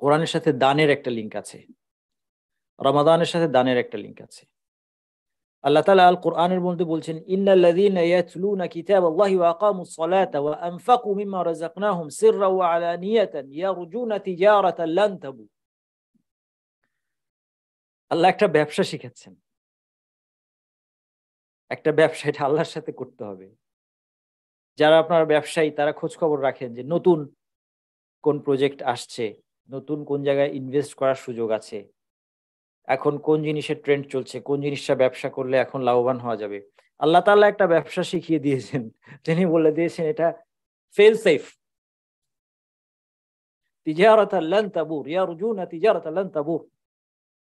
কোরআনের সাথে দানের একটা লিঙ্ক আছে রমাদানের সাথে দানের একটা লিঙ্ক আছে আল্লাহ তালা আল কোরআনের মধ্যে বলছেন ইন্নাল্লাযীনা কিতাব আল্লাহি ওয়া আকামুস সালাতা ওয়া আনফাকু মিম্মা রাযাকনাহুম সিররা ওয়া আলানিয়াতান ইয়ারজুনা তিজারাতান লান তাবু আল্লাহ একটা ব্যবসা শিখাচ্ছেন একটা ব্যবসা এটা আল্লাহর সাথে করতে হবে যারা আপনার ব্যবসায়ী তারা খোঁজ খবর রাখেন যে নতুন কোন প্রজেক্ট আসছে নতুন কোন জায়গায় ইনভেস্ট করার সুযোগ আছে এখন কোন জিনিসের ট্রেন্ড চলছে কোন জিনিসটা ব্যবসা করলে এখন লাভবান হওয়া যাবে আল্লাহ তাল্লাহ একটা ব্যবসা শিখিয়ে দিয়েছেন তিনি বলে দিয়েছেন এটা ফেল সেফ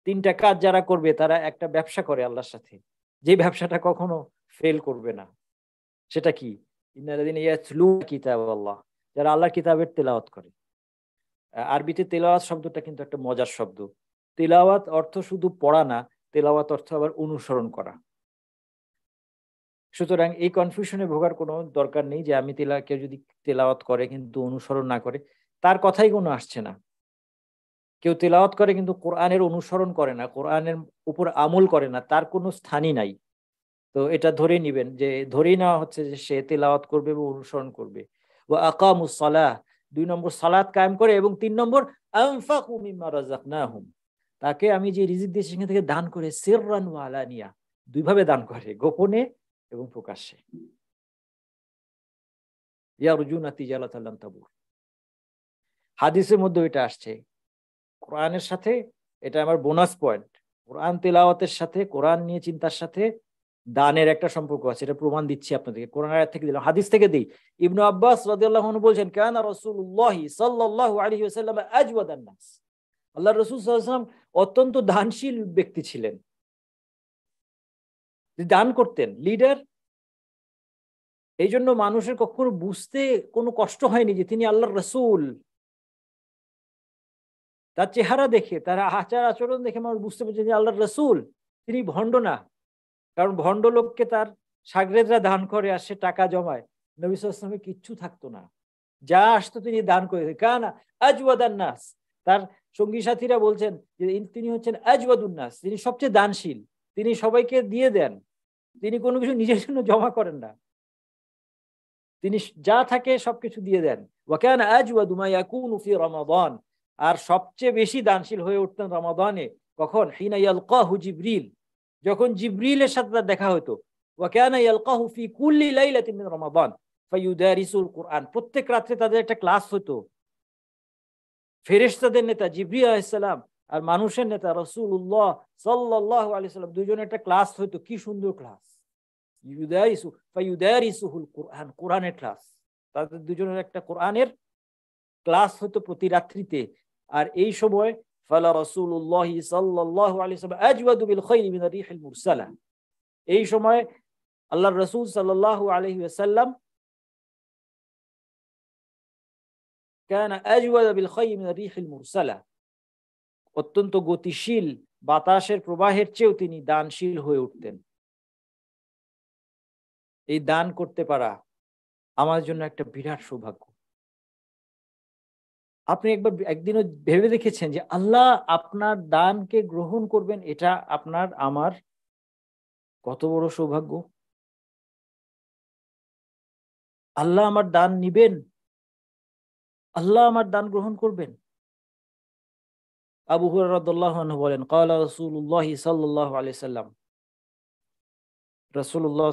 তিনটা কাজ যারা করবে তারা একটা ব্যবসা করে আল্লাহর সাথে যে ব্যবসাটা কখনো ফেল করবে না সেটা কি কিতাব আল্লাহ যারা আল্লাহর কিতাবের তেলাওয়াত করে আরবিতে তেলাওয়াত শব্দটা কিন্তু একটা মজার শব্দ তেলাওয়াত অর্থ শুধু পড়া না তেলাওয়াত অর্থ আবার অনুসরণ করা সুতরাং এই কনফিউশনে ভোগার কোনো দরকার নেই যে আমি তেলা কেউ যদি তেলাওয়াত করে কিন্তু অনুসরণ না করে তার কথাই কোনো আসছে না কেউ তেলাওয়াত করে কিন্তু কোরআনের অনুসরণ করে না কোরআনের উপর আমল করে না তার কোনো স্থানই নাই তো এটা ধরে নিবেন যে ধরেই নেওয়া হচ্ছে যে সে তেলাওয়াত করবে বা অনুসরণ করবে ও আকামুসলাহ দুই নম্বর সালাদ কায়েম করে এবং তিন নম্বর তাকে আমি যে রিজিক দিয়েছি সেখান থেকে দান করে সিররান ওয়ালানিয়া দুইভাবে দান করে গোপনে এবং প্রকাশ্যে হাদিসের মধ্যে এটা আসছে কোরআনের সাথে এটা আমার বোনাস পয়েন্ট কোরআন তেলাওয়াতের সাথে কোরআন নিয়ে চিন্তার সাথে দানের একটা সম্পর্ক আছে এটা প্রমাণ দিচ্ছি আপনাদেরকে কোরআন আয়াত থেকে দিলাম হাদিস থেকে দিই ইবনু আব্বাস রাদিয়াল্লাহু আনহু বলেন কান রাসূলুল্লাহি সাল্লাল্লাহু আলাইহি ওয়াসাল্লাম আজওয়াদান নাস আল্লাহ রাসূল সাল্লাল্লাহু আলাইহি ওয়াসাল্লাম অত্যন্ত দানশীল ব্যক্তি ছিলেন দান করতেন লিডার এই জন্য মানুষের কখনো বুঝতে কোনো কষ্ট হয়নি যে তিনি আল্লাহর রসুল তার চেহারা দেখে তার আচার আচরণ দেখে মানুষ বুঝতে পারছে যে আল্লাহর রসুল তিনি ভণ্ড না কারণ ভণ্ড লোককে তার সাগরেদরা দান করে আর সে টাকা জমায় নবিসামে কিচ্ছু থাকতো না যা আসতো তিনি দান করে কানা নাস তার সঙ্গী সাথীরা বলছেন যে তিনি হচ্ছেন আজওয়াদুন্নাস তিনি সবচেয়ে দানশীল তিনি সবাইকে দিয়ে দেন তিনি কোনো কিছু নিজের জন্য জমা করেন না তিনি যা থাকে সবকিছু দিয়ে দেন ওয়াকান আজওয়াদুমায়াকুনুফি রমাদান আর সবচেয়ে বেশি দানশীল হয়ে উঠতেন রমাদানে কখন হিনাইয়াল কাহু জিব্রিল যখন জিব্রিলের সাথে তার দেখা হতো কোরআন প্রত্যেক রাত্রে তাদের একটা ক্লাস হতো ফেরেস্তাদের নেতা জিবরি আলাইসাল্লাম আর মানুষের নেতা রসুল্লাহ সাল্লাহ আলাইসাল্লাম দুজনের একটা ক্লাস হতো কি সুন্দর ক্লাস কোরআন কোরআনের ক্লাস তাদের দুজনের একটা কোরআনের ক্লাস হতো প্রতি রাত্রিতে আর এই সময় ফালা كان أجود من الريح المرسلة অত্যন্ত গতিশীল বাতাসের প্রবাহের চেয়েও তিনি দানশীল হয়ে উঠতেন এই দান করতে পারা আমার জন্য একটা বিরাট সৌভাগ্য আপনি একবার একদিনও ভেবে দেখেছেন যে আল্লাহ আপনার দানকে গ্রহণ করবেন এটা আপনার আমার কত বড় সৌভাগ্য আল্লাহ আমার দান নিবেন আল্লাহ আমার দান গ্রহণ করবেন আবু হুরাহ বলেন কালা রসুল্লাহ সাল্লাহ আলিয়াল্লাম রসুল্লাহ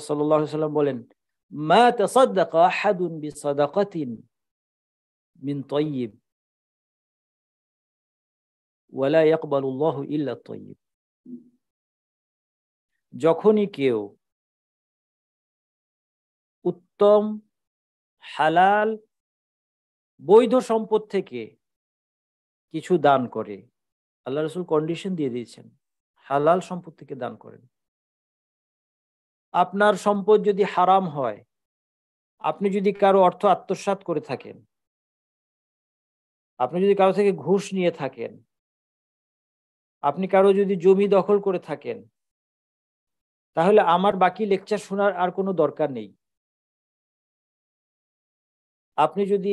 সাল্লাম বলেন মা তাসাদ্দাকা বি বিসাদাকাতিন মিন তাইয়িব ওয়ালা ইয়াকবালুল্লাহ ইল্লা তৈব যখনই কেউ উত্তম হালাল বৈধ সম্পদ থেকে কিছু দান করে আল্লাহ রসুল কন্ডিশন দিয়ে দিয়েছেন হালাল সম্পদ থেকে দান করেন আপনার সম্পদ যদি হারাম হয় আপনি যদি কারো অর্থ আত্মসাত করে থাকেন আপনি যদি কারো থেকে ঘুষ নিয়ে থাকেন আপনি কারো যদি জমি দখল করে থাকেন তাহলে আমার বাকি লেকচার শোনার আর কোনো দরকার নেই আপনি যদি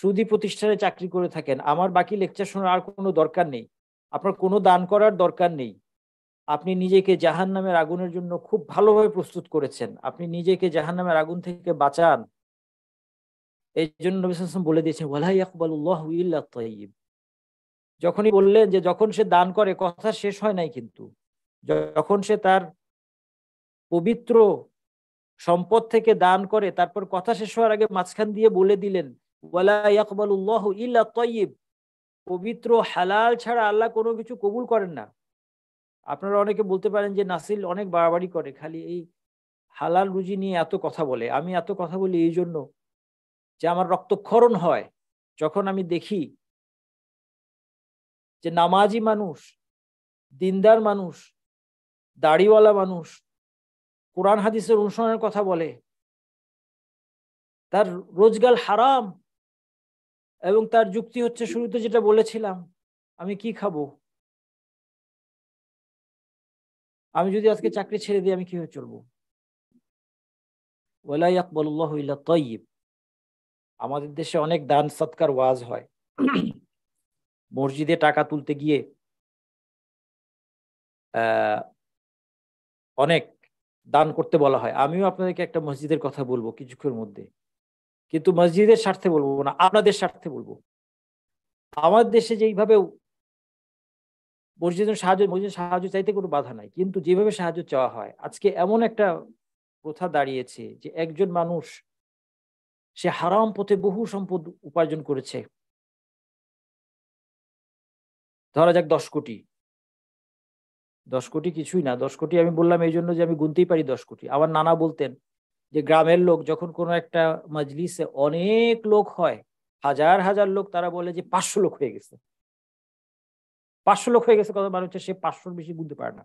সুদি প্রতিষ্ঠানে চাকরি করে থাকেন আমার বাকি লেকচার শোনার আর কোনো দরকার নেই আপনার কোনো দান করার দরকার নেই আপনি নিজেকে জাহান নামের আগুনের জন্য খুব ভালোভাবে প্রস্তুত করেছেন আপনি নিজেকে জাহান নামের আগুন থেকে বাঁচান এই জন্য বলে দিয়েছেন ওয়ালাই আকবাল যখনই বললেন যে যখন সে দান করে কথা শেষ হয় নাই কিন্তু যখন সে তার পবিত্র সম্পদ থেকে দান করে তারপর কথা শেষ হওয়ার আগে মাঝখান দিয়ে বলে দিলেন পবিত্র হালাল ছাড়া আল্লাহ কোনো কিছু কবুল করেন না আপনারা অনেকে বলতে পারেন যে নাসিল অনেক বাড়াবাড়ি করে খালি এই হালাল রুজি নিয়ে এত কথা বলে আমি এত কথা বলি এই জন্য যে আমার রক্তক্ষরণ হয় যখন আমি দেখি যে নামাজি মানুষ দিনদার মানুষ দাড়িওয়ালা মানুষ কোরআন হাদিসের অনুসরণের কথা বলে তার রোজগার হারাম এবং তার যুক্তি হচ্ছে শুরুতে যেটা বলেছিলাম আমি কি খাবো আমি যদি আজকে চাকরি ছেড়ে দিই আমি হয়ে চলবো আমাদের দেশে অনেক দান সৎকার ওয়াজ হয় মসজিদে টাকা তুলতে গিয়ে অনেক দান করতে বলা হয় আমিও আপনাদেরকে একটা মসজিদের কথা বলবো কিছুক্ষণের মধ্যে কিন্তু মসজিদের স্বার্থে বলবো না আপনাদের স্বার্থে বলবো আমার দেশে যেইভাবে মসজিদের সাহায্য মসজিদের সাহায্য চাইতে কোনো বাধা নাই কিন্তু যেভাবে সাহায্য চাওয়া হয় আজকে এমন একটা প্রথা দাঁড়িয়েছে যে একজন মানুষ সে হারাম পথে বহু সম্পদ উপার্জন করেছে ধরা যাক দশ কোটি দশ কোটি কিছুই না দশ কোটি আমি বললাম এই জন্য যে আমি গুনতেই পারি দশ কোটি আমার নানা বলতেন যে গ্রামের লোক যখন কোনো একটা মজলিসে অনেক লোক হয় হাজার হাজার লোক তারা বলে যে পাঁচশো লোক হয়ে গেছে পাঁচশো লোক হয়ে গেছে কথা মানে হচ্ছে সে পাঁচশোর বেশি গুনতে পারে না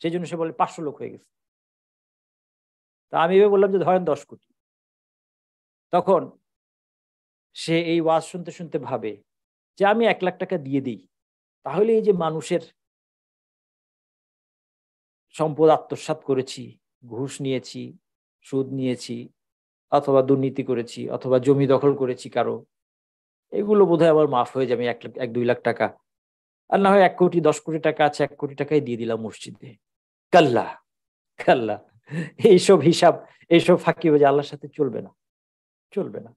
সেই জন্য সে বলে পাঁচশো লোক হয়ে গেছে তা আমি এভাবে বললাম যে ধরেন দশ কোটি তখন সে এই ওয়াজ শুনতে শুনতে ভাবে যে আমি এক লাখ টাকা দিয়ে দিই তাহলে এই যে মানুষের সম্পদ আত্মসাত করেছি ঘুষ নিয়েছি সুদ নিয়েছি অথবা দুর্নীতি করেছি অথবা জমি দখল করেছি কারো এগুলো বোধহয় আবার মাফ হয়ে যাবে এক এক দুই লাখ টাকা আর না হয় এক কোটি দশ কোটি টাকা আছে এক কোটি টাকাই দিয়ে দিলাম মসজিদে কাল্লা কাল্লা এইসব হিসাব এইসব ফাঁকি হয়ে আল্লাহর সাথে চলবে না চলবে না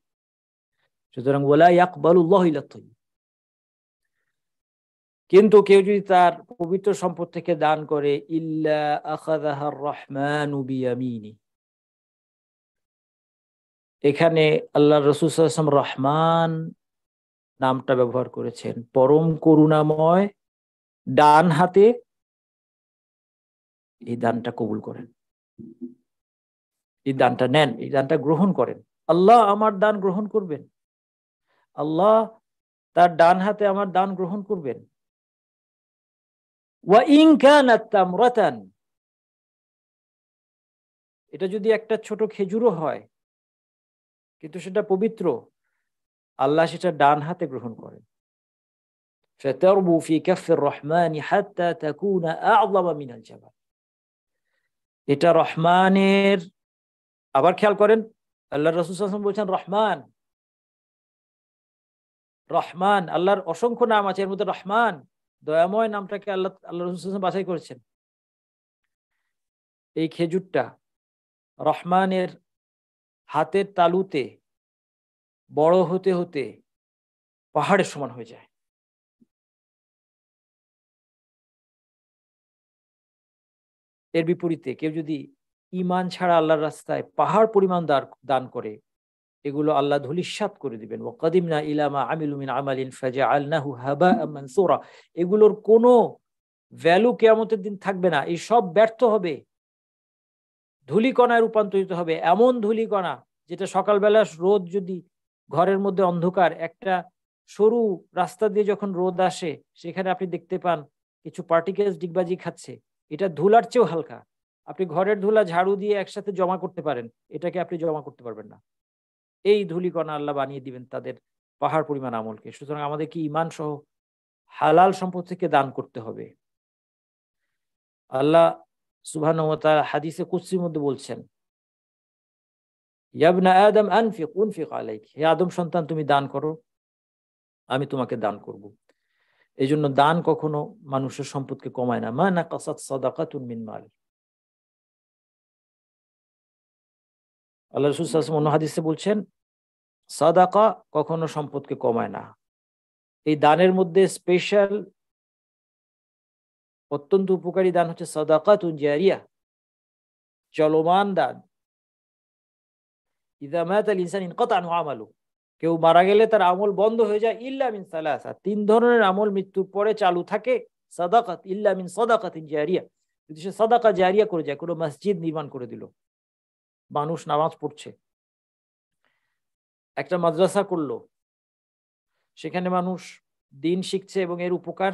সুতরাং এক ইয়াকবাল উল্লাহ কিন্তু কেউ যদি তার পবিত্র সম্পদ থেকে দান করে ইল্লা রহমান এখানে আল্লাহ রসুলাম রহমান নামটা ব্যবহার করেছেন পরম করুণাময় ডান হাতে এই দানটা কবুল করেন এই দানটা নেন এই দানটা গ্রহণ করেন আল্লাহ আমার দান গ্রহণ করবেন আল্লাহ তার ডান হাতে আমার দান গ্রহণ করবেন ওয়াইং কানাতামরাতান এটা যদি একটা ছোট খেজুরও হয় কিন্তু সেটা পবিত্র আল্লাহ সেটা ডান হাতে গ্রহণ করেন فتربو في كف الرحمن حتى تكون أعظم من الجبل এটা রহমানের আবার খেয়াল করেন আল্লাহ রসুল বলছেন রহমান রহমান আল্লাহর অসংখ্য নাম আছে এর মধ্যে রহমান দয়াময় নামটাকে আল্লাহ আল্লাহ রসুল বাছাই করেছেন এই খেজুরটা রহমানের হাতের তালুতে বড় হতে হতে পাহাড়ের সমান হয়ে যায় এর বিপরীতে কেউ যদি ইমান ছাড়া আল্লাহর রাস্তায় পাহাড় পরিমাণ দান করে এগুলো আল্লাহ ধুলিসাত করে দিবেন ও কাদিমনা ইলামা আমিলুমিন আমালিন ফাজা আল্লাহু হাবা মানসুরা এগুলোর কোন ভ্যালু কেয়ামতের দিন থাকবে না এই সব ব্যর্থ হবে ধুলিকণায় রূপান্তরিত হবে এমন ধুলিকণা যেটা সকালবেলা রোদ যদি ঘরের মধ্যে অন্ধকার একটা সরু রাস্তা দিয়ে যখন রোদ আসে সেখানে আপনি দেখতে পান কিছু পার্টিকেলস ডিগবাজি খাচ্ছে এটা ধুলার চেয়েও হালকা আপনি ঘরের ধুলা ঝাড়ু দিয়ে একসাথে জমা করতে পারেন এটাকে আপনি জমা করতে পারবেন না এই ধুলিকণা আল্লাহ বানিয়ে দিবেন তাদের পাহাড় পরিমাণ আমলকে সুতরাং আমাদেরকে ইমান সহ হালাল সম্পদ থেকে দান করতে হবে আল্লাহ সুবাহানুমতার হাদিসে কুৎসির মধ্যে বলছেন ইয়াবনা আদম আনফিক উনফিক আলাইক হে আদম সন্তান তুমি দান করো আমি তোমাকে দান করব। এই জন্য দান কখনো মানুষের সম্পদকে কমায় না মা না কাসাদ সাদাকাতুন মিন মাল আল্লাহ রসুল সাল্লাম অন্য হাদিসে বলছেন সাদাকা কখনো সম্পদকে কমায় না এই দানের মধ্যে স্পেশাল অত্যন্ত উপকারী দান হচ্ছে সাদাকা তুঞ্জিয়ারিয়া চলমান দান কেউ মারা গেলে তার আমল বন্ধ হয়ে যায় ইল্লামিন সালাসা তিন ধরনের আমল মৃত্যুর পরে চালু থাকে সাদাকাত ইল্লামিন মিন ইন জারিয়া যদি সে সাদাকা জারিয়া করে যায় কোনো মসজিদ নির্মাণ করে দিল মানুষ নামাজ পড়ছে একটা মাদ্রাসা করলো সেখানে মানুষ দিন শিখছে এবং এর উপকার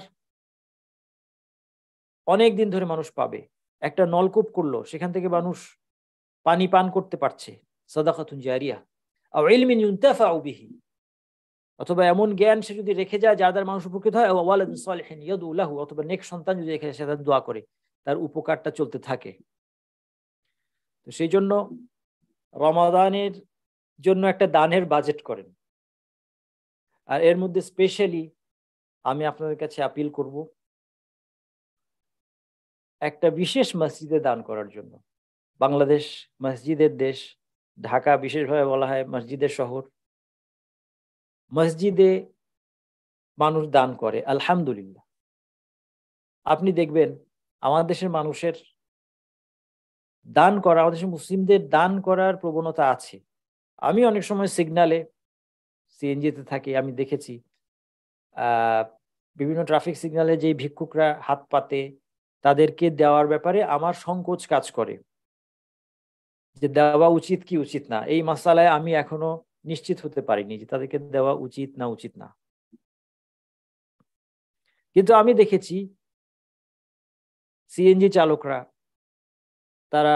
অনেক দিন ধরে মানুষ পাবে একটা নলকূপ করলো সেখান থেকে মানুষ পানি পান করতে পারছে সাদাকাতুন জারিয়া আর ইলমিন ইউন্তাফা বিহি অথবা এমন জ্ঞান সে যদি রেখে যায় যার দ্বারা মানুষ উপকৃত হয় ওয়ালাদুল্লাহু অথবা নেক সন্তান যদি রেখে সে দোয়া করে তার উপকারটা চলতে থাকে তো সেই জন্য রমাদানের জন্য একটা দানের বাজেট করেন আর এর মধ্যে স্পেশালি আমি আপনাদের কাছে আপিল করব একটা বিশেষ মসজিদে দান করার জন্য বাংলাদেশ মসজিদের দেশ ঢাকা বিশেষভাবে বলা হয় মসজিদের শহর মসজিদে মানুষ দান করে আলহামদুলিল্লাহ আপনি দেখবেন আমাদের দেশের মানুষের দান করা আমাদের মুসলিমদের দান করার প্রবণতা আছে আমি অনেক সময় সিগনালে সিএনজিতে থাকি আমি দেখেছি বিভিন্ন ট্রাফিক সিগনালে যেই ভিক্ষুকরা হাত পাতে তাদেরকে দেওয়ার ব্যাপারে আমার সংকোচ কাজ করে যে দেওয়া উচিত কি উচিত না এই মশালায় আমি এখনো নিশ্চিত হতে পারিনি যে তাদেরকে দেওয়া উচিত না উচিত না কিন্তু আমি দেখেছি সিএনজি চালকরা তারা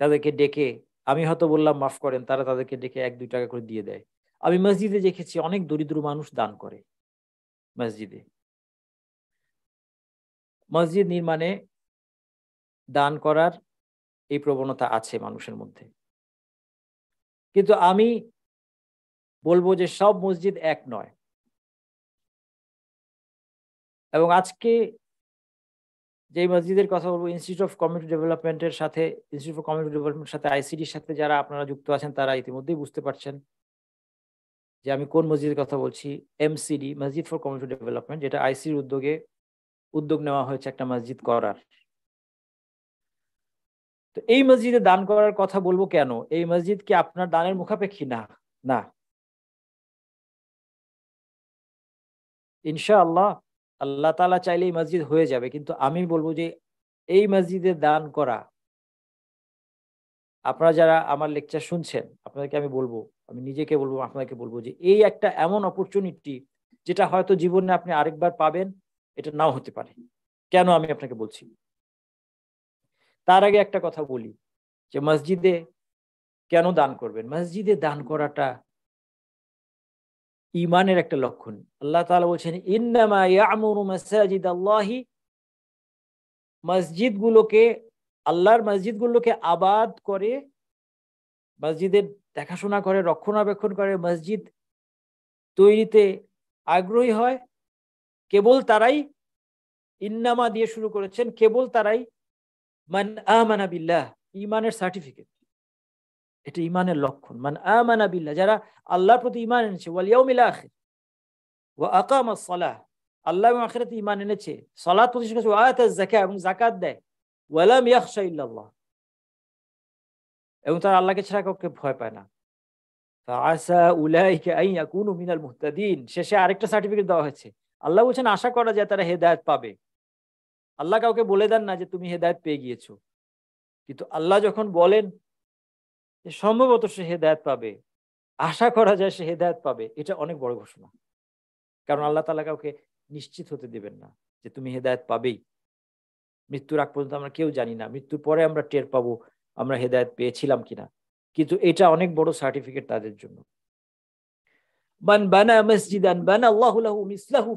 তাদেরকে ডেকে আমি হয়তো বললাম মাফ করেন তারা তাদেরকে ডেকে এক দুই টাকা করে দিয়ে দেয় আমি মসজিদে দেখেছি অনেক দরিদ্র মানুষ দান করে মসজিদে মসজিদ নির্মাণে দান করার এই প্রবণতা আছে মানুষের মধ্যে কিন্তু আমি বলবো যে সব মসজিদ এক নয় এবং আজকে যে মসজিদের কথা বলবো ইনস্টিটিউট অফ কমিউনিটি ডেভেলপমেন্টের সাথে ইনস্টিটিউট অফ কমিউনিটি ডেভেলপমেন্টের সাথে আইসিডির সাথে যারা আপনারা যুক্ত আছেন তারা ইতিমধ্যেই বুঝতে পারছেন যে আমি কোন মসজিদের কথা বলছি এমসিডি মসজিদ ফর কমিউনিটি ডেভেলপমেন্ট যেটা আইসির উদ্যোগে উদ্যোগ নেওয়া হয়েছে একটা মসজিদ করার তো এই মসজিদে দান করার কথা বলবো কেন এই মসজিদ কি আপনার দানের মুখাপেক্ষী না না ইনশাআল্লাহ আল্লাহ তালা এই মসজিদ হয়ে যাবে কিন্তু আমি বলবো যে এই মসজিদে দান করা আপনারা যারা আমার লেকচার শুনছেন আপনাদেরকে আমি বলবো আমি নিজেকে বলবো আপনাকে বলবো যে এই একটা এমন অপরচুনিটি যেটা হয়তো জীবনে আপনি আরেকবার পাবেন এটা নাও হতে পারে কেন আমি আপনাকে বলছি তার আগে একটা কথা বলি যে মসজিদে কেন দান করবেন মসজিদে দান করাটা ইমানের একটা লক্ষণ আল্লাহ তালা বলছেন আল্লাহি মসজিদ গুলোকে আল্লাহর মসজিদ গুলোকে আবাদ করে মসজিদের দেখাশোনা করে রক্ষণাবেক্ষণ করে মসজিদ তৈরিতে আগ্রহী হয় কেবল তারাই ইন্নামা দিয়ে শুরু করেছেন কেবল তারাই মান আহ মানাবিল্লাহ ইমানের সার্টিফিকেট এটা ইমানের লক্ষণ মান আমানা বিল্লাহ যারা আল্লাহর প্রতি ইমান এনেছে ওয়ালিয়াউমিল আখির ও আকাম সালাহ আল্লাহ এবং আখিরাতে ইমান এনেছে সালাদ প্রতিষ্ঠা করেছে আয়াত জাকা এবং জাকাত দেয় ওয়ালাম ইয়াকশা ইল্লাল্লাহ এবং তারা আল্লাহকে ছাড়া কাউকে ভয় পায় না মিনাল মুহতাদিন শেষে আরেকটা সার্টিফিকেট দেওয়া হয়েছে আল্লাহ বলছেন আশা করা যায় তারা হেদায়ত পাবে আল্লাহ কাউকে বলে দেন না যে তুমি হেদায়ত পেয়ে গিয়েছো কিন্তু আল্লাহ যখন বলেন যে সম্ভবত সে হেদায়ত পাবে আশা করা যায় সে হেদায়ত পাবে এটা অনেক বড় ঘোষণা কারণ আল্লাহ তালা কাউকে নিশ্চিত হতে দেবেন না যে তুমি হেদায়ত পাবেই মৃত্যুর আগ পর্যন্ত আমরা কেউ জানি না মৃত্যুর পরে আমরা টের পাবো আমরা হেদায়ত পেয়েছিলাম কিনা কিন্তু এটা অনেক বড় সার্টিফিকেট তাদের জন্য মিসলাহু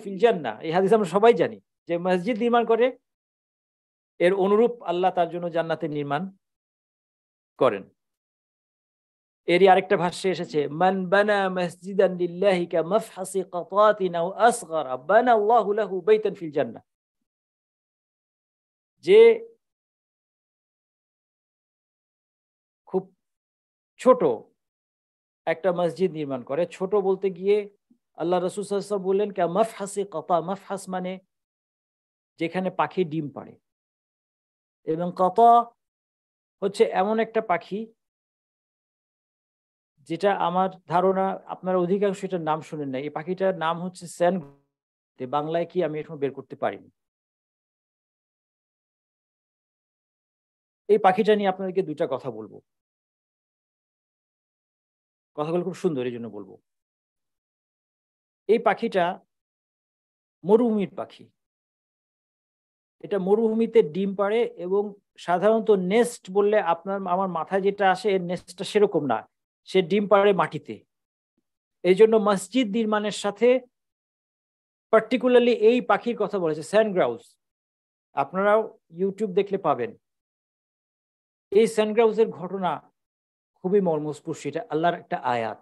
আমরা সবাই জানি যে মসজিদ নির্মাণ করে এর অনুরূপ আল্লাহ তার জন্য জান্নাতে নির্মাণ করেন এরই আরেকটা ভাষ্যে এসেছে মান বানা মসজিদান লিল্লাহি কা মাফহাসি কাতাতিন আও আসগারা বানা আল্লাহু লাহু বাইতান ফিল জান্নাহ যে খুব ছোট একটা মসজিদ নির্মাণ করে ছোট বলতে গিয়ে আল্লাহ রসুল বললেন কে মফহাসে কতা মফহাস মানে যেখানে পাখি ডিম পাড়ে এবং কত হচ্ছে এমন একটা পাখি যেটা আমার ধারণা আপনারা অধিকাংশ এটার নাম শুনেন না এই পাখিটার নাম হচ্ছে স্যান বাংলায় কি আমি এখন বের করতে পারিনি এই পাখিটা নিয়ে আপনাদেরকে দুটা কথা বলবো কথাগুলো খুব সুন্দর এই জন্য বলবো এই পাখিটা মরুভূমির পাখি এটা মরুভূমিতে ডিম পাড়ে এবং সাধারণত নেস্ট বললে আপনার আমার মাথায় যেটা আসে এর নেস্টটা সেরকম না সে ডিম পারে মাটিতে এই জন্য মসজিদ নির্মাণের সাথে পার্টিকুলারলি এই পাখির কথা বলেছে স্যান্ডগ্রাউস আপনারাও ইউটিউব দেখলে পাবেন এই স্যান্ডগ্রাউসের ঘটনা খুবই মর্মস্পর্শী এটা আল্লাহর একটা আয়াত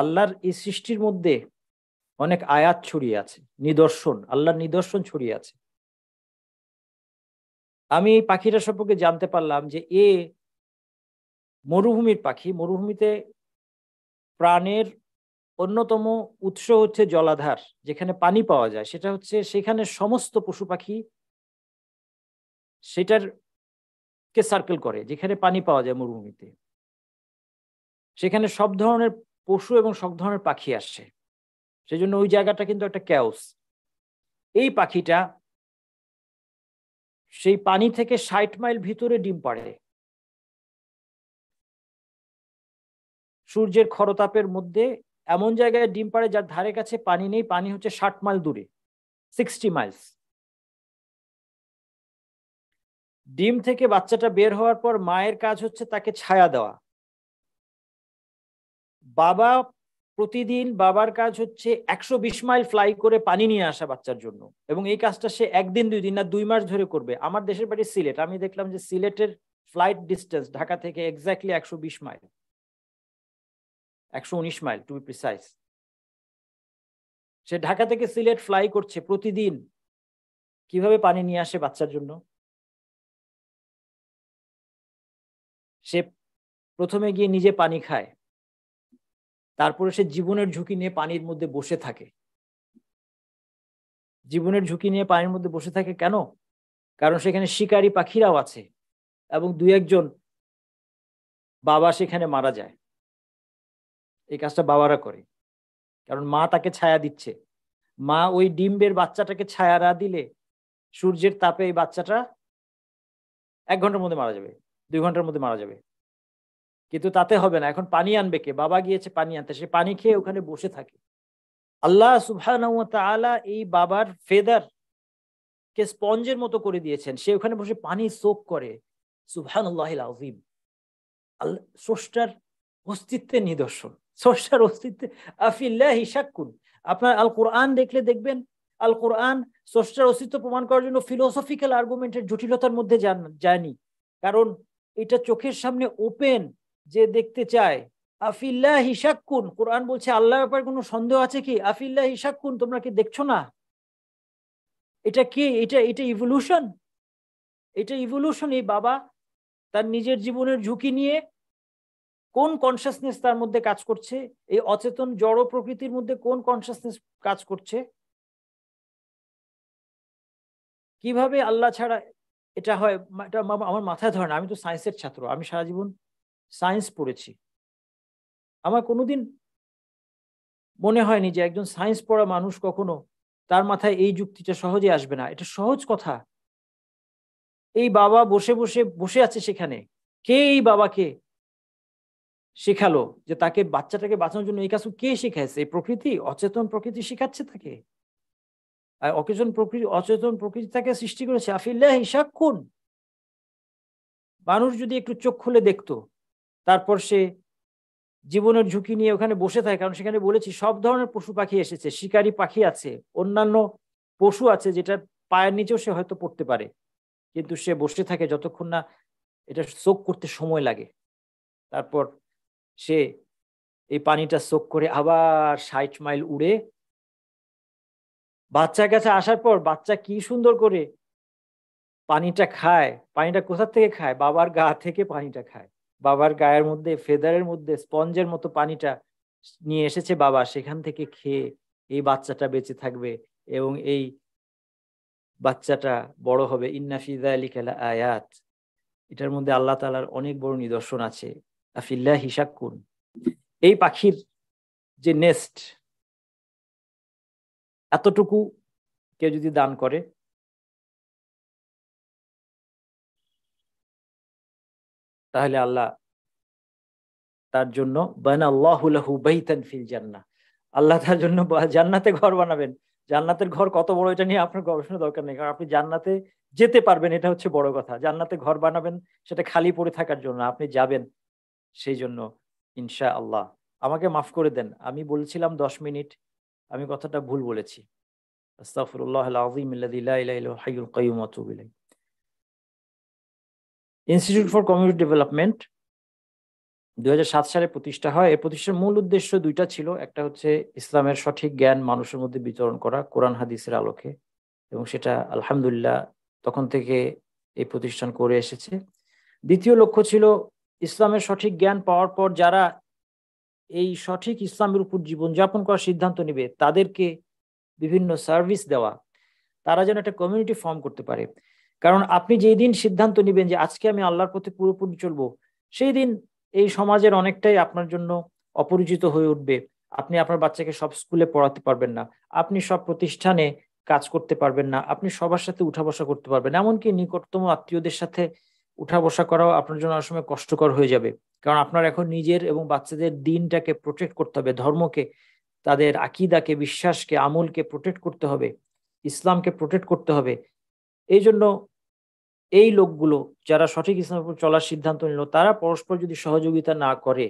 আল্লাহর এই সৃষ্টির মধ্যে অনেক আয়াত ছড়িয়ে আছে নিদর্শন আল্লাহর নিদর্শন ছড়িয়ে আছে আমি পাখিটা সম্পর্কে জানতে পারলাম যে এ মরুভূমির পাখি মরুভূমিতে প্রাণের অন্যতম উৎস হচ্ছে জলাধার যেখানে পানি পাওয়া যায় সেটা হচ্ছে সেখানে সমস্ত পশু পাখি সেটার কে সার্কেল করে যেখানে পানি পাওয়া যায় মরুভূমিতে সেখানে সব ধরনের পশু এবং সব ধরনের পাখি আসে সেই জন্য ওই জায়গাটা কিন্তু একটা ক্যাওস এই পাখিটা সেই পানি থেকে ষাট মাইল ভিতরে ডিম পাড়ে সূর্যের খরতাপের মধ্যে এমন জায়গায় ডিম পাড়ে যার ধারে কাছে পানি নেই পানি হচ্ছে ষাট মাইল দূরে সিক্সটি মাইলস ডিম থেকে বাচ্চাটা বের হওয়ার পর মায়ের কাজ হচ্ছে তাকে ছায়া দেওয়া বাবা প্রতিদিন বাবার কাজ হচ্ছে একশো বিশ মাইল ফ্লাই করে পানি নিয়ে আসা বাচ্চার জন্য এবং এই কাজটা সে একদিন দুই দিন না দুই মাস ধরে করবে আমার দেশের বাড়ি সিলেট আমি দেখলাম যে সিলেটের ফ্লাইট ডিস্টেন্স ঢাকা থেকে এক্স্যাক্টলি একশো বিশ মাইল একশো উনিশ মাইল টু বি প্রিসাইজ সে ঢাকা থেকে সিলেট ফ্লাই করছে প্রতিদিন কিভাবে পানি নিয়ে আসে বাচ্চার জন্য সে প্রথমে গিয়ে নিজে পানি খায় তারপরে সে জীবনের ঝুঁকি নিয়ে পানির মধ্যে বসে থাকে জীবনের ঝুঁকি নিয়ে পানির মধ্যে বসে থাকে কেন কারণ সেখানে শিকারী পাখিরাও আছে এবং দু একজন বাবা সেখানে মারা যায় এই কাজটা বাবারা করে কারণ মা তাকে ছায়া দিচ্ছে মা ওই ডিম্বের বাচ্চাটাকে ছায়া না দিলে সূর্যের তাপে এই বাচ্চাটা এক ঘন্টার মধ্যে মারা যাবে দুই ঘন্টার মধ্যে মারা যাবে কিন্তু তাতে হবে না এখন পানি আনবে কে বাবা গিয়েছে পানি আনতে সে পানি খেয়ে ওখানে বসে থাকে আল্লাহ সুবহানাহু এই বাবার ফেদার কে স্পঞ্জের মতো করে দিয়েছেন সে ওখানে বসে পানি সোপ করে সুবহান আল্লাহ আজিম আল্লাহ স্রষ্টার অস্তিত্বের নিদর্শন স্রষ্টার অস্তিত্ব আফিল্লাহি শাক্কুন আপনার আল কোরআন দেখলে দেখবেন আল কোরআন স্রষ্টার অস্তিত্ব প্রমাণ করার জন্য ফিলোসফিক্যাল আর্গুমেন্টের জটিলতার মধ্যে যায়নি কারণ এটা চোখের সামনে ওপেন যে দেখতে চায় আফিল্লাহ হিসাকুন কোরআন বলছে আল্লাহ ব্যাপারে কোনো সন্দেহ আছে কি আফিল্লাহ হিসাকুন তোমরা কি দেখছো না এটা কি এটা এটা ইভলিউশন এটা ইভলিউশন এই বাবা তার নিজের জীবনের ঝুঁকি নিয়ে কোন কনসিয়াসনেস তার মধ্যে কাজ করছে এই অচেতন জড় প্রকৃতির মধ্যে কোন কনসিয়াসনেস কাজ করছে কিভাবে আল্লাহ ছাড়া এটা হয় এটা আমার মাথায় ধরে না আমি তো সায়েন্সের ছাত্র আমি সারা জীবন সায়েন্স পড়েছি আমার কোনোদিন মনে হয়নি যে একজন সায়েন্স পড়া মানুষ কখনো তার মাথায় এই যুক্তিটা সহজে আসবে না এটা সহজ কথা এই বাবা বসে বসে বসে আছে সেখানে কে এই বাবাকে শেখালো যে তাকে বাচ্চাটাকে বাঁচানোর জন্য এই কাজ কে শিখাইছে এই প্রকৃতি অচেতন প্রকৃতি শিখাচ্ছে তাকে আর অকেজন প্রকৃতি অচেতন প্রকৃতি তাকে সৃষ্টি করেছে আফিল্লাহ হিসাক্ষণ মানুষ যদি একটু চোখ খুলে দেখতো তারপর সে জীবনের ঝুঁকি নিয়ে ওখানে বসে থাকে কারণ সেখানে বলেছি সব ধরনের পশু পাখি এসেছে শিকারী পাখি আছে অন্যান্য পশু আছে যেটা পায়ের নিচেও সে হয়তো পড়তে পারে কিন্তু সে বসে থাকে যতক্ষণ না এটা চোখ করতে সময় লাগে তারপর সে এই পানিটা সোক করে আবার ষাট মাইল উড়ে বাচ্চার কাছে আসার পর বাচ্চা কি সুন্দর করে পানিটা খায় পানিটা কোথা থেকে খায় বাবার গা থেকে পানিটা খায় বাবার গায়ের মধ্যে ফেদারের মধ্যে স্পঞ্জের মতো পানিটা নিয়ে এসেছে বাবা সেখান থেকে খেয়ে এই বাচ্চাটা বেঁচে থাকবে এবং এই বাচ্চাটা বড় হবে ইন্নাফিজা আলী খেলা আয়াত এটার মধ্যে আল্লাহ তালার অনেক বড় নিদর্শন আছে আফিল্লা হিসাকুন এই পাখির যে নেস্ট এতটুকু কেউ যদি দান করে তাহলে আল্লাহ তার জন্য বানাল্লাহুলাহু বাইতান ফিল জান্না আল্লাহ তার জন্য জান্নাতে ঘর বানাবেন জান্নাতের ঘর কত বড় এটা নিয়ে আপনার গবেষণা দরকার নেই কারণ আপনি জান্নাতে যেতে পারবেন এটা হচ্ছে বড় কথা জান্নাতে ঘর বানাবেন সেটা খালি পড়ে থাকার জন্য আপনি যাবেন সেই জন্য ইনশা আল্লাহ আমাকে মাফ করে দেন আমি বলছিলাম দশ মিনিট আমি কথাটা ভুল বলেছি ইনস্টিটিউট ফর কমিউনিটি ডেভেলপমেন্ট দু সালে প্রতিষ্ঠা হয় এই প্রতিষ্ঠার মূল উদ্দেশ্য দুইটা ছিল একটা হচ্ছে ইসলামের সঠিক জ্ঞান মানুষের মধ্যে বিতরণ করা কোরআন হাদিসের আলোকে এবং সেটা আলহামদুলিল্লাহ তখন থেকে এই প্রতিষ্ঠান করে এসেছে দ্বিতীয় লক্ষ্য ছিল ইসলামের সঠিক জ্ঞান পাওয়ার পর যারা এই সঠিক ইসলামের উপর জীবনযাপন করার সিদ্ধান্ত নেবে তাদেরকে বিভিন্ন সার্ভিস দেওয়া তারা যেন একটা কমিউনিটি ফর্ম করতে পারে কারণ আপনি যেই দিন সিদ্ধান্ত নেবেন যে আজকে আমি আল্লাহর পথে পুরোপুরি চলবো সেই দিন এই সমাজের অনেকটাই আপনার জন্য অপরিচিত হয়ে উঠবে আপনি আপনার বাচ্চাকে সব স্কুলে পড়াতে পারবেন না আপনি সব প্রতিষ্ঠানে কাজ করতে পারবেন না আপনি সবার সাথে উঠা বসা করতে পারবেন এমনকি নিকটতম আত্মীয়দের সাথে উঠা বসা করাও আপনার জন্য অনেক সময় কষ্টকর হয়ে যাবে কারণ আপনার এখন নিজের এবং বাচ্চাদের দিনটাকে প্রোটেক্ট করতে হবে ধর্মকে তাদের আকিদাকে বিশ্বাসকে আমলকে প্রোটেক্ট করতে হবে ইসলামকে প্রোটেক্ট করতে হবে এই জন্য এই লোকগুলো যারা সঠিক ইসলামের উপর চলার সিদ্ধান্ত নিল তারা পরস্পর যদি সহযোগিতা না করে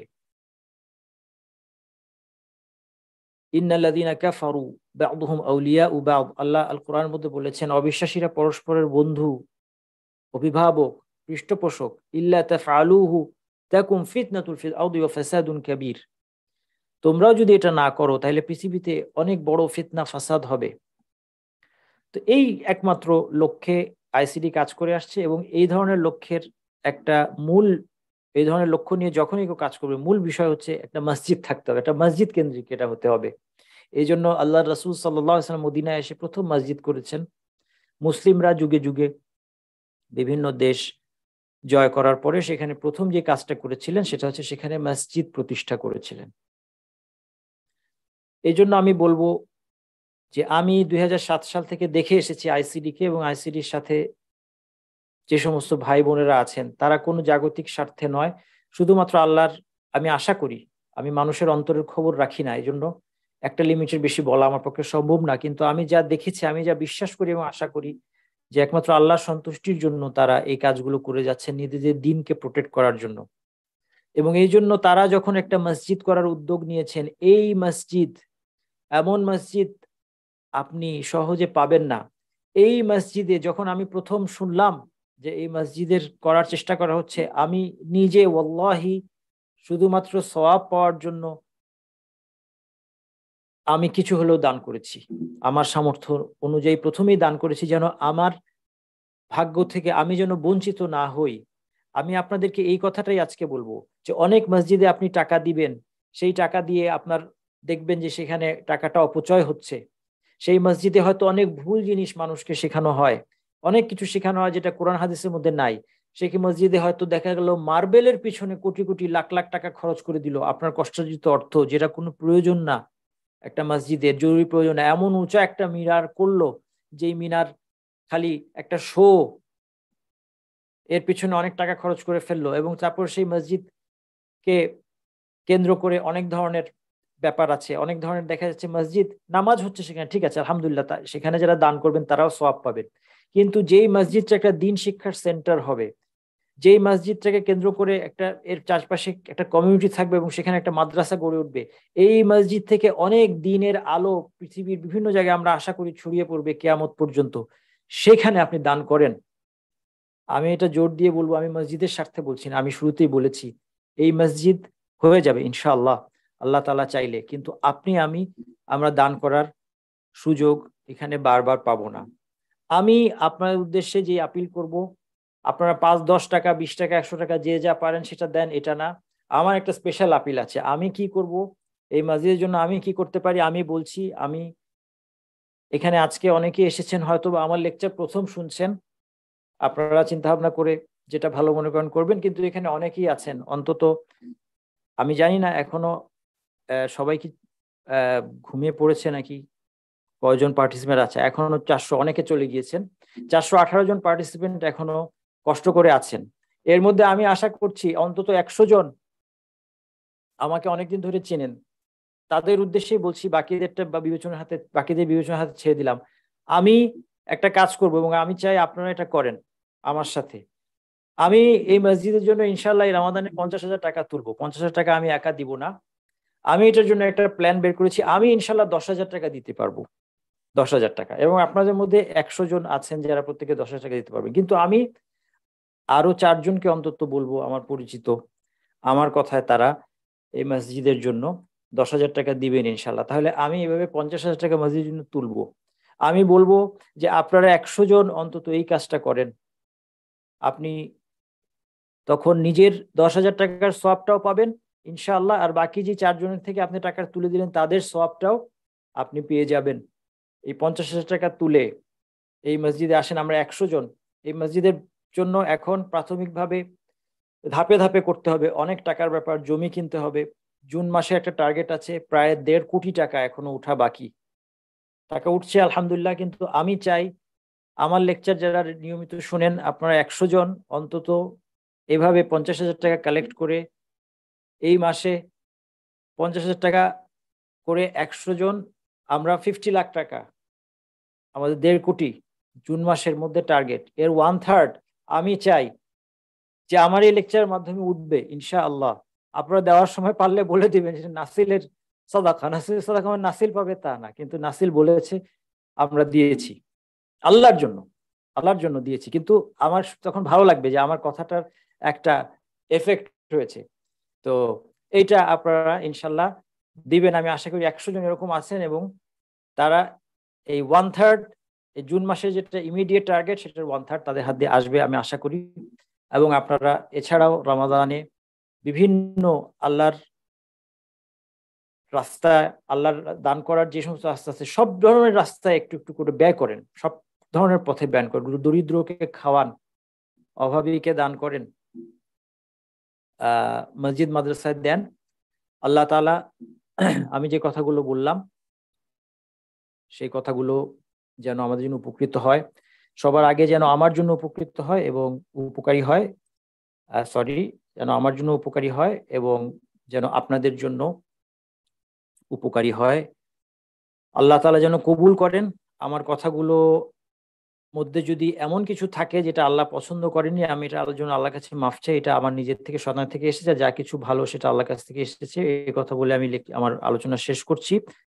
আউলিয়া আল্লাহ আল কোরআন মধ্যে বলেছেন অবিশ্বাসীরা পরস্পরের বন্ধু অভিভাবক পৃষ্ঠপোষক ইল্লা তোমরাও যদি এটা না করো তাহলে পৃথিবীতে অনেক বড় ফিতনা ফাসাদ হবে তো এই একমাত্র লক্ষ্যে আইসিডি কাজ করে আসছে এবং এই ধরনের লক্ষ্যের একটা মূল এই ধরনের লক্ষ্য নিয়ে যখনই কেউ কাজ করবে মূল বিষয় হচ্ছে একটা মসজিদ থাকতে হবে একটা মসজিদ কেন্দ্রিক এটা হতে হবে এই জন্য আল্লাহ রসুল সাল্লাম মদিনায় এসে প্রথম মসজিদ করেছেন মুসলিমরা যুগে যুগে বিভিন্ন দেশ জয় করার পরে সেখানে প্রথম যে কাজটা করেছিলেন সেটা হচ্ছে সেখানে মসজিদ প্রতিষ্ঠা করেছিলেন এই জন্য আমি বলবো যে আমি দুই সাল থেকে দেখে এসেছি আইসিডিকে এবং আইসিডির সাথে যে সমস্ত ভাই বোনেরা আছেন তারা কোনো জাগতিক স্বার্থে নয় শুধুমাত্র আল্লাহর আমি আশা করি আমি মানুষের অন্তরের খবর রাখি না এই জন্য একটা লিমিটের বেশি বলা আমার পক্ষে সম্ভব না কিন্তু আমি যা দেখেছি আমি যা বিশ্বাস করি এবং আশা করি যে একমাত্র আল্লাহর সন্তুষ্টির জন্য তারা এই কাজগুলো করে যাচ্ছে নিজেদের দিনকে প্রোটেক্ট করার জন্য এবং এই জন্য তারা যখন একটা মসজিদ করার উদ্যোগ নিয়েছেন এই মসজিদ এমন মসজিদ আপনি সহজে পাবেন না এই মসজিদে যখন আমি প্রথম শুনলাম যে এই মসজিদের করার চেষ্টা করা হচ্ছে আমি নিজে ওল্লাহি শুধুমাত্র সওয়াব পাওয়ার জন্য আমি কিছু হলেও দান করেছি আমার সামর্থ্য অনুযায়ী প্রথমেই দান করেছি যেন আমার ভাগ্য থেকে আমি যেন বঞ্চিত না হই আমি আপনাদেরকে এই কথাটাই আজকে বলবো যে অনেক মসজিদে আপনি টাকা দিবেন সেই টাকা দিয়ে আপনার দেখবেন যে সেখানে টাকাটা অপচয় হচ্ছে সেই মসজিদে হয়তো অনেক ভুল জিনিস মানুষকে শেখানো হয় অনেক কিছু শেখানো হয় যেটা কোরআন হাদিসের মধ্যে নাই সে কি মসজিদে হয়তো দেখা গেল মার্বেলের পিছনে কোটি কোটি লাখ লাখ টাকা খরচ করে দিল আপনার কষ্টার্জিত অর্থ যেটা কোনো প্রয়োজন না একটা মসজিদের জরুরি প্রয়োজন এমন উঁচা একটা মিনার করলো যেই মিনার খালি একটা শো এর পিছনে অনেক টাকা খরচ করে ফেললো এবং তারপর সেই মসজিদকে কেন্দ্র করে অনেক ধরনের ব্যাপার আছে অনেক ধরনের দেখা যাচ্ছে মসজিদ নামাজ হচ্ছে সেখানে ঠিক আছে আলহামদুলিল্লাহ সেখানে যারা দান করবেন তারাও সব পাবেন কিন্তু যেই মসজিদটা একটা দিন শিক্ষার সেন্টার হবে যেই মসজিদটাকে কেন্দ্র করে একটা এর চারপাশে একটা কমিউনিটি থাকবে এবং সেখানে একটা মাদ্রাসা গড়ে উঠবে এই মসজিদ থেকে অনেক দিনের আলো পৃথিবীর বিভিন্ন জায়গায় আমরা আশা করি ছড়িয়ে পড়বে কেয়ামত পর্যন্ত সেখানে আপনি দান করেন আমি এটা জোর দিয়ে বলবো আমি মসজিদের স্বার্থে বলছি না আমি শুরুতেই বলেছি এই মসজিদ হয়ে যাবে ইনশাআল্লাহ আল্লাহ তালা চাইলে কিন্তু আপনি আমি আমরা দান করার সুযোগ এখানে বারবার পাবো না আমি আপনার উদ্দেশ্যে যে আপিল করব আপনারা পাঁচ দশ টাকা বিশ টাকা একশো টাকা যে যা পারেন সেটা দেন এটা না আমার একটা স্পেশাল আপিল আছে আমি কি করব এই মাজিদের জন্য আমি কি করতে পারি আমি বলছি আমি এখানে আজকে অনেকে এসেছেন হয়তো বা আমার লেকচার প্রথম শুনছেন আপনারা চিন্তা ভাবনা করে যেটা ভালো মনে করেন করবেন কিন্তু এখানে অনেকেই আছেন অন্তত আমি জানি না এখনো সবাই কি ঘুমিয়ে পড়েছে নাকি কয়জন পার্টিসিপেন্ট আছে এখনো চারশো অনেকে চলে গিয়েছেন চারশো আঠারো জন পার্টিসিপেন্ট এখনো কষ্ট করে আছেন এর মধ্যে আমি আশা করছি অন্তত একশো জন আমাকে অনেকদিন ধরে চেনেন তাদের উদ্দেশ্যেই বলছি বাকিদেরটা বা বিবেচনার হাতে বাকিদের বিবেচনার হাতে ছেড়ে দিলাম আমি একটা কাজ করব এবং আমি চাই আপনারা এটা করেন আমার সাথে আমি এই মসজিদের জন্য ইনশাল্লাহ রামাদানে পঞ্চাশ হাজার টাকা তুলবো পঞ্চাশ হাজার টাকা আমি একা দিব না আমি এটার জন্য একটা প্ল্যান বের করেছি আমি ইনশাল্লাহ দশ হাজার টাকা দিতে পারবো দশ হাজার টাকা এবং আপনাদের মধ্যে একশো জন আছেন যারা প্রত্যেকে দশ হাজার টাকা দিতে পারবেন কিন্তু আমি আরও চারজনকে অন্তত বলবো আমার পরিচিত আমার কথায় তারা এই মসজিদের জন্য দশ হাজার টাকা দিবেন ইনশাল্লাহ তাহলে আমি এভাবে পঞ্চাশ হাজার টাকা মসজিদের জন্য তুলবো আমি বলবো যে আপনারা একশো জন অন্তত এই কাজটা করেন আপনি তখন নিজের দশ হাজার টাকার সবটাও পাবেন ইনশাআল্লাহ আর বাকি যে চারজনের থেকে আপনি টাকা তুলে দিলেন তাদের সবটাও আপনি পেয়ে যাবেন এই পঞ্চাশ হাজার টাকা তুলে এই মসজিদে আসেন আমরা একশো জন এই মসজিদের জন্য এখন প্রাথমিকভাবে ধাপে ধাপে করতে হবে অনেক টাকার ব্যাপার জমি কিনতে হবে জুন মাসে একটা টার্গেট আছে প্রায় দেড় কোটি টাকা এখনো উঠা বাকি টাকা উঠছে আলহামদুলিল্লাহ কিন্তু আমি চাই আমার লেকচার যারা নিয়মিত শুনেন আপনারা একশো জন অন্তত এভাবে পঞ্চাশ হাজার টাকা কালেক্ট করে এই মাসে পঞ্চাশ হাজার টাকা করে একশো জন আমরা ফিফটি লাখ টাকা আমাদের দেড় কোটি জুন মাসের মধ্যে টার্গেট এর ওয়ান থার্ড আমি চাই যে আমার এই লেকচারের মাধ্যমে উঠবে ইনশা আল্লাহ আপনারা দেওয়ার সময় পারলে বলে দিবেন যে নাসিলের সদাখা নাসিল সদাখা আমার মানে নাসিল পাবে তা না কিন্তু নাসিল বলেছে আমরা দিয়েছি আল্লাহর জন্য আল্লাহর জন্য দিয়েছি কিন্তু আমার তখন ভালো লাগবে যে আমার কথাটার একটা এফেক্ট রয়েছে তো এইটা আপনারা ইনশাল্লাহ দিবেন আমি আশা করি একশো জন এরকম আছেন এবং তারা এই ওয়ান থার্ড এই জুন মাসে যেটা ইমিডিয়েট টার্গেট সেটার ওয়ান থার্ড তাদের হাত দিয়ে আসবে আমি আশা করি এবং আপনারা এছাড়াও রমাদানে বিভিন্ন আল্লাহর রাস্তা আল্লাহর দান করার যে সমস্ত রাস্তা আছে সব ধরনের রাস্তায় একটু একটু করে ব্যয় করেন সব ধরনের পথে ব্যয় করেন দরিদ্রকে খাওয়ান অভাবীকে দান করেন মসজিদ মাদ্রাসায় দেন আল্লাহ তালা আমি যে কথাগুলো বললাম সেই কথাগুলো যেন আমাদের জন্য উপকৃত হয় সবার আগে যেন আমার জন্য উপকৃত হয় এবং উপকারী হয় সরি যেন আমার জন্য উপকারী হয় এবং যেন আপনাদের জন্য উপকারী হয় আল্লাহ তালা যেন কবুল করেন আমার কথাগুলো মধ্যে যদি এমন কিছু থাকে যেটা আল্লাহ পছন্দ করেনি আমি এটা আল্লাহর জন্য আল্লাহ কাছে মাফ চাই এটা আমার নিজের থেকে সদান থেকে এসেছে যা কিছু ভালো সেটা আল্লাহর কাছ থেকে এসেছে এই কথা বলে আমি আমার আলোচনা শেষ করছি